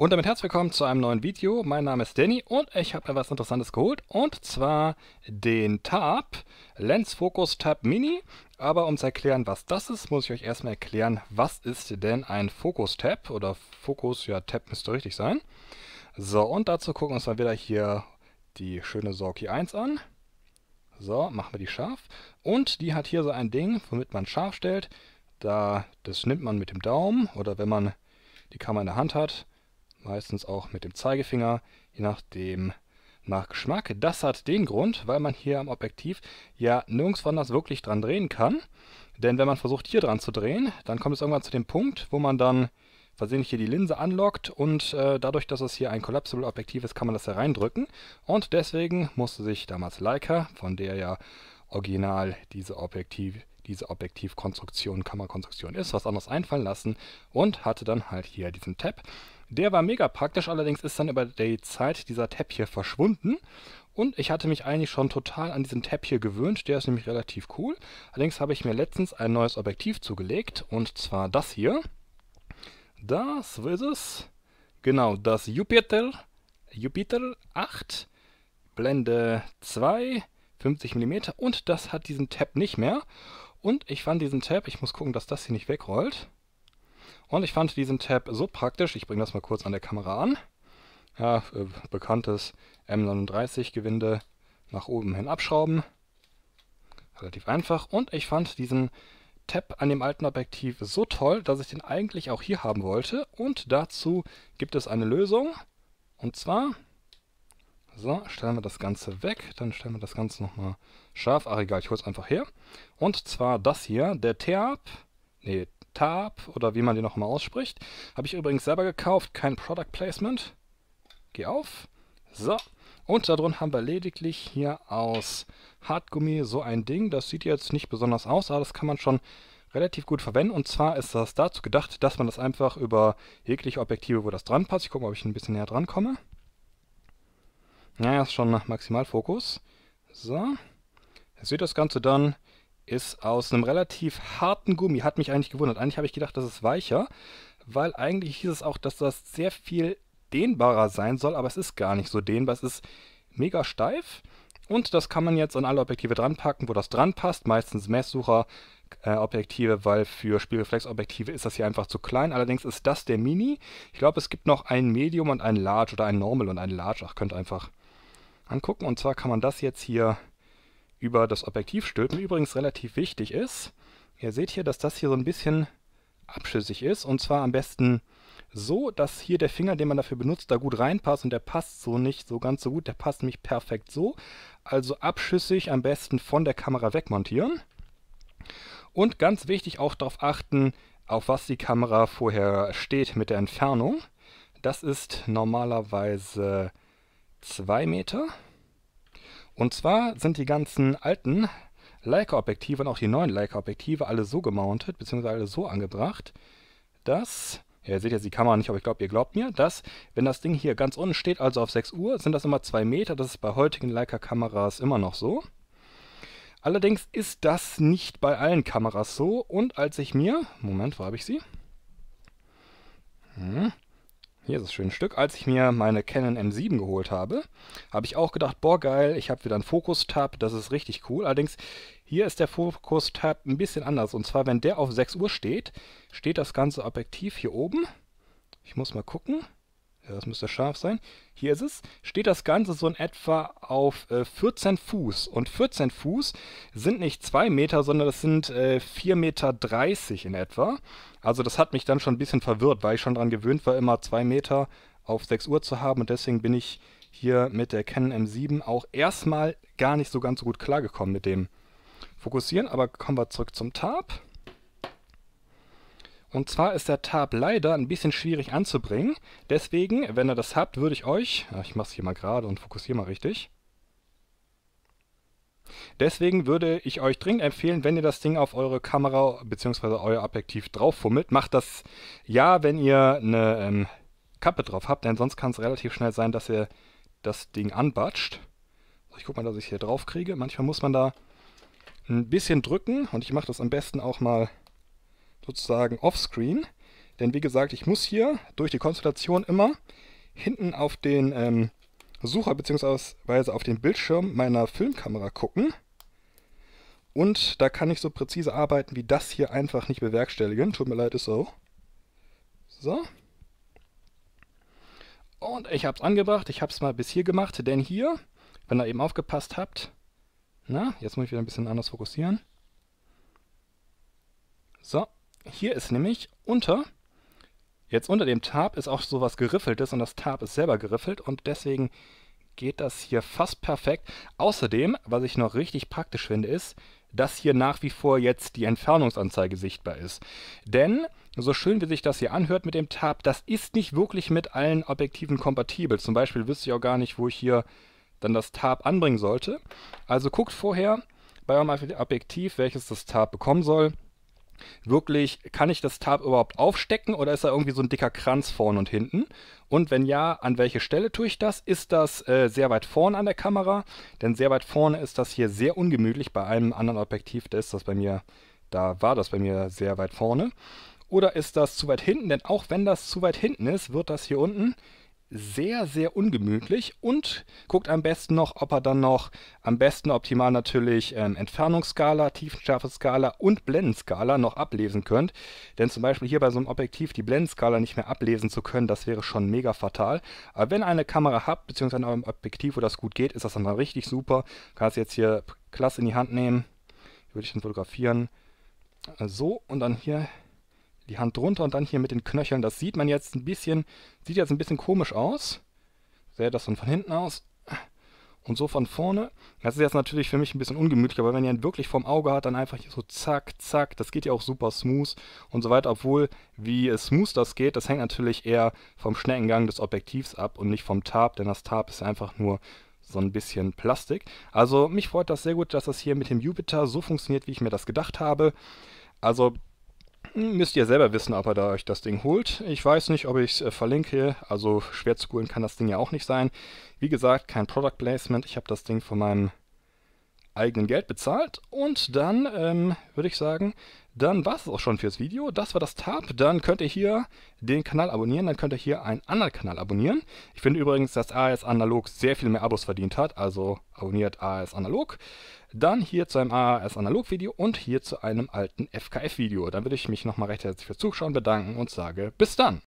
Und damit herzlich willkommen zu einem neuen Video. Mein Name ist Danny und ich habe mir was Interessantes geholt und zwar den Tab Lens Focus Tab Mini. Aber um zu erklären, was das ist, muss ich euch erstmal erklären, was ist denn ein Focus Tab oder Focus, ja Tab müsste richtig sein. So, und dazu gucken wir uns mal wieder hier die schöne Sorki 1 an. So, machen wir die scharf. Und die hat hier so ein Ding, womit man scharf stellt. Da, das nimmt man mit dem Daumen oder wenn man die Kamera in der Hand hat, meistens auch mit dem Zeigefinger, je nachdem nach Geschmack. Das hat den Grund, weil man hier am Objektiv ja nirgends anders wirklich dran drehen kann. Denn wenn man versucht, hier dran zu drehen, dann kommt es irgendwann zu dem Punkt, wo man dann versehentlich hier die Linse anlockt und äh, dadurch, dass es hier ein Collapsible Objektiv ist, kann man das da reindrücken. Und deswegen musste sich damals Leica, von der ja original diese Objektiv, diese Objektivkonstruktion, Kammerkonstruktion ist, was anderes einfallen lassen und hatte dann halt hier diesen Tab. Der war mega praktisch, allerdings ist dann über die Zeit dieser Tab hier verschwunden und ich hatte mich eigentlich schon total an diesen Tab hier gewöhnt, der ist nämlich relativ cool. Allerdings habe ich mir letztens ein neues Objektiv zugelegt und zwar das hier. Das ist es. Genau, das Jupiter, Jupiter 8, Blende 2, 50 mm und das hat diesen Tab nicht mehr. Und ich fand diesen Tab, ich muss gucken, dass das hier nicht wegrollt. Und ich fand diesen Tab so praktisch, ich bringe das mal kurz an der Kamera an. Ja, äh, bekanntes M39-Gewinde nach oben hin abschrauben. Relativ einfach. Und ich fand diesen Tab an dem alten Objektiv so toll, dass ich den eigentlich auch hier haben wollte. Und dazu gibt es eine Lösung. Und zwar so, stellen wir das Ganze weg, dann stellen wir das Ganze nochmal scharf. Ach egal, ich hole es einfach her. Und zwar das hier, der Terp, Ne, Tab oder wie man den nochmal ausspricht. Habe ich übrigens selber gekauft, kein Product Placement. Geh auf. So, und darin haben wir lediglich hier aus Hartgummi so ein Ding. Das sieht jetzt nicht besonders aus, aber das kann man schon relativ gut verwenden. Und zwar ist das dazu gedacht, dass man das einfach über jegliche Objektive, wo das dran passt. Ich gucke mal, ob ich ein bisschen näher dran komme. Naja, ist schon Maximalfokus. So. Ihr seht das Ganze dann, ist aus einem relativ harten Gummi. Hat mich eigentlich gewundert. Eigentlich habe ich gedacht, das ist weicher, weil eigentlich hieß es auch, dass das sehr viel dehnbarer sein soll, aber es ist gar nicht so dehnbar. Es ist mega steif und das kann man jetzt an alle Objektive dranpacken, wo das dran passt. Meistens Messsucher, äh, Objektive, weil für Spielreflexobjektive ist das hier einfach zu klein. Allerdings ist das der Mini. Ich glaube, es gibt noch ein Medium und ein Large oder ein Normal und ein Large. Ach, könnt einfach angucken. Und zwar kann man das jetzt hier über das Objektiv stülpen. Übrigens relativ wichtig ist, ihr seht hier, dass das hier so ein bisschen abschüssig ist. Und zwar am besten so, dass hier der Finger, den man dafür benutzt, da gut reinpasst. Und der passt so nicht so ganz so gut. Der passt nämlich perfekt so. Also abschüssig am besten von der Kamera wegmontieren. Und ganz wichtig auch darauf achten, auf was die Kamera vorher steht mit der Entfernung. Das ist normalerweise 2 Meter. Und zwar sind die ganzen alten Leica-Objektive und auch die neuen Leica-Objektive alle so gemountet, beziehungsweise alle so angebracht, dass, ja, ihr seht jetzt die Kamera nicht, aber ich glaube, ihr glaubt mir, dass, wenn das Ding hier ganz unten steht, also auf 6 Uhr, sind das immer 2 Meter. Das ist bei heutigen Leica-Kameras immer noch so. Allerdings ist das nicht bei allen Kameras so. Und als ich mir, Moment, wo habe ich sie? Hm, hier ist das schöne Stück. Als ich mir meine Canon M7 geholt habe, habe ich auch gedacht, boah geil, ich habe wieder einen Fokus-Tab, das ist richtig cool. Allerdings, hier ist der Fokus-Tab ein bisschen anders. Und zwar, wenn der auf 6 Uhr steht, steht das ganze Objektiv hier oben. Ich muss mal gucken das müsste scharf sein, hier ist es, steht das Ganze so in etwa auf 14 äh, Fuß. Und 14 Fuß sind nicht 2 Meter, sondern das sind 4,30 äh, Meter in etwa. Also das hat mich dann schon ein bisschen verwirrt, weil ich schon daran gewöhnt war, immer 2 Meter auf 6 Uhr zu haben. Und deswegen bin ich hier mit der Canon M7 auch erstmal gar nicht so ganz so gut klargekommen mit dem Fokussieren. Aber kommen wir zurück zum Tab. Und zwar ist der Tab leider ein bisschen schwierig anzubringen. Deswegen, wenn ihr das habt, würde ich euch... Ah, ich mache es hier mal gerade und fokussiere mal richtig. Deswegen würde ich euch dringend empfehlen, wenn ihr das Ding auf eure Kamera bzw. euer Objektiv drauffummelt, macht das ja, wenn ihr eine ähm, Kappe drauf habt, denn sonst kann es relativ schnell sein, dass ihr das Ding anbatscht. So, ich guck mal, dass ich hier drauf kriege. Manchmal muss man da ein bisschen drücken und ich mache das am besten auch mal sozusagen offscreen. Denn wie gesagt, ich muss hier durch die Konstellation immer hinten auf den ähm, Sucher bzw. auf den Bildschirm meiner Filmkamera gucken. Und da kann ich so präzise arbeiten, wie das hier einfach nicht bewerkstelligen. Tut mir leid, ist so. So. Und ich habe es angebracht. Ich habe es mal bis hier gemacht. Denn hier, wenn ihr eben aufgepasst habt, na, jetzt muss ich wieder ein bisschen anders fokussieren. So, hier ist nämlich unter, jetzt unter dem Tab ist auch sowas geriffeltes und das Tab ist selber geriffelt und deswegen geht das hier fast perfekt. Außerdem, was ich noch richtig praktisch finde, ist, dass hier nach wie vor jetzt die Entfernungsanzeige sichtbar ist. Denn, so schön wie sich das hier anhört mit dem Tab, das ist nicht wirklich mit allen Objektiven kompatibel. Zum Beispiel wüsste ich auch gar nicht, wo ich hier dann das Tab anbringen sollte. Also guckt vorher bei eurem Objektiv, welches das Tab bekommen soll wirklich, kann ich das Tab überhaupt aufstecken oder ist da irgendwie so ein dicker Kranz vorn und hinten? Und wenn ja, an welche Stelle tue ich das? Ist das äh, sehr weit vorn an der Kamera? Denn sehr weit vorne ist das hier sehr ungemütlich. Bei einem anderen Objektiv da ist das bei mir, da war das bei mir sehr weit vorne. Oder ist das zu weit hinten? Denn auch wenn das zu weit hinten ist, wird das hier unten sehr, sehr ungemütlich und guckt am besten noch, ob er dann noch, am besten optimal natürlich ähm, Entfernungsskala, Tiefenschärfeskala und Blendenskala noch ablesen könnt. Denn zum Beispiel hier bei so einem Objektiv die Blendenskala nicht mehr ablesen zu können, das wäre schon mega fatal. Aber wenn ihr eine Kamera habt, beziehungsweise ein Objektiv, wo das gut geht, ist das dann richtig super. Kannst jetzt hier klasse in die Hand nehmen, würde ich dann fotografieren. So und dann hier die Hand drunter und dann hier mit den Knöcheln. Das sieht man jetzt ein bisschen, sieht jetzt ein bisschen komisch aus. Sähe das dann von hinten aus und so von vorne. Das ist jetzt natürlich für mich ein bisschen ungemütlich, aber wenn ihr ihn wirklich vorm Auge hat, dann einfach hier so zack, zack. Das geht ja auch super smooth und so weiter. Obwohl, wie smooth das geht, das hängt natürlich eher vom Schneckengang des Objektivs ab und nicht vom Tarp, denn das Tarp ist einfach nur so ein bisschen Plastik. Also mich freut das sehr gut, dass das hier mit dem Jupiter so funktioniert, wie ich mir das gedacht habe. Also Müsst ihr selber wissen, ob ihr da euch das Ding holt. Ich weiß nicht, ob ich es äh, verlinke, also schwer zu googeln kann das Ding ja auch nicht sein. Wie gesagt, kein Product Placement, ich habe das Ding von meinem eigenen Geld bezahlt. Und dann ähm, würde ich sagen, dann war es auch schon fürs Video. Das war das Tab. Dann könnt ihr hier den Kanal abonnieren. Dann könnt ihr hier einen anderen Kanal abonnieren. Ich finde übrigens, dass AS Analog sehr viel mehr Abos verdient hat. Also abonniert AS Analog. Dann hier zu einem AS Analog Video und hier zu einem alten FKF Video. Dann würde ich mich nochmal recht herzlich fürs Zuschauen bedanken und sage bis dann.